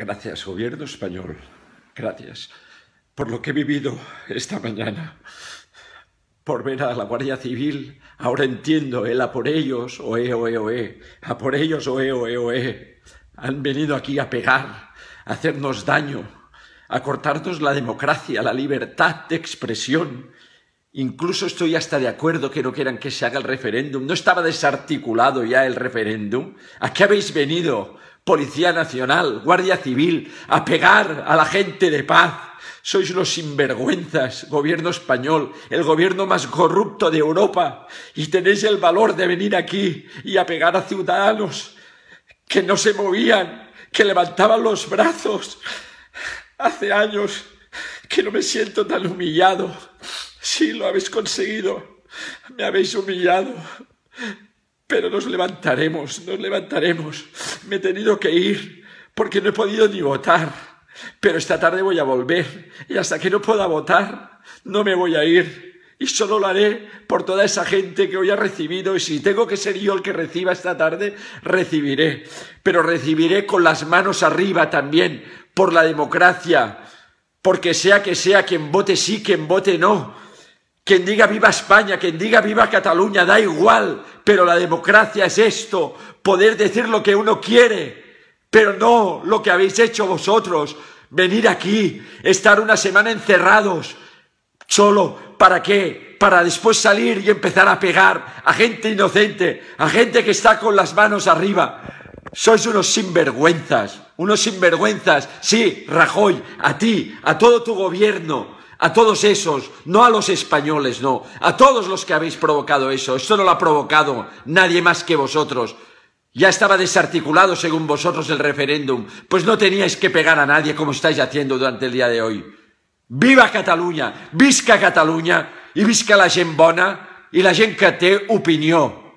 Gracias, gobierno español. Gracias por lo que he vivido esta mañana. Por ver a la Guardia Civil, ahora entiendo el eh, a por ellos, oe, oe, oe, a por ellos, oe, oe, oe. Han venido aquí a pegar, a hacernos daño, a cortarnos la democracia, la libertad de expresión. Incluso estoy hasta de acuerdo que no quieran que se haga el referéndum. ¿No estaba desarticulado ya el referéndum? ¿A qué habéis venido? Policía Nacional, Guardia Civil, a pegar a la gente de paz. Sois los sinvergüenzas, gobierno español, el gobierno más corrupto de Europa, y tenéis el valor de venir aquí y a pegar a ciudadanos que no se movían, que levantaban los brazos. Hace años que no me siento tan humillado. Sí, lo habéis conseguido. Me habéis humillado pero nos levantaremos, nos levantaremos. Me he tenido que ir porque no he podido ni votar, pero esta tarde voy a volver y hasta que no pueda votar no me voy a ir. Y solo lo haré por toda esa gente que hoy ha recibido. Y si tengo que ser yo el que reciba esta tarde, recibiré. Pero recibiré con las manos arriba también, por la democracia. Porque sea que sea quien vote sí, quien vote no quien diga viva España, quien diga viva Cataluña, da igual, pero la democracia es esto, poder decir lo que uno quiere, pero no lo que habéis hecho vosotros, venir aquí, estar una semana encerrados, solo, ¿para qué? Para después salir y empezar a pegar a gente inocente, a gente que está con las manos arriba. Sois unos sinvergüenzas, unos sinvergüenzas. Sí, Rajoy, a ti, a todo tu gobierno a todos esos, no a los españoles, no, a todos los que habéis provocado eso. Esto no lo ha provocado nadie más que vosotros. Ya estaba desarticulado según vosotros el referéndum, pues no teníais que pegar a nadie como estáis haciendo durante el día de hoy. Viva Cataluña! visca Cataluña! ¡Y visca la gent bona la gent que té opinió.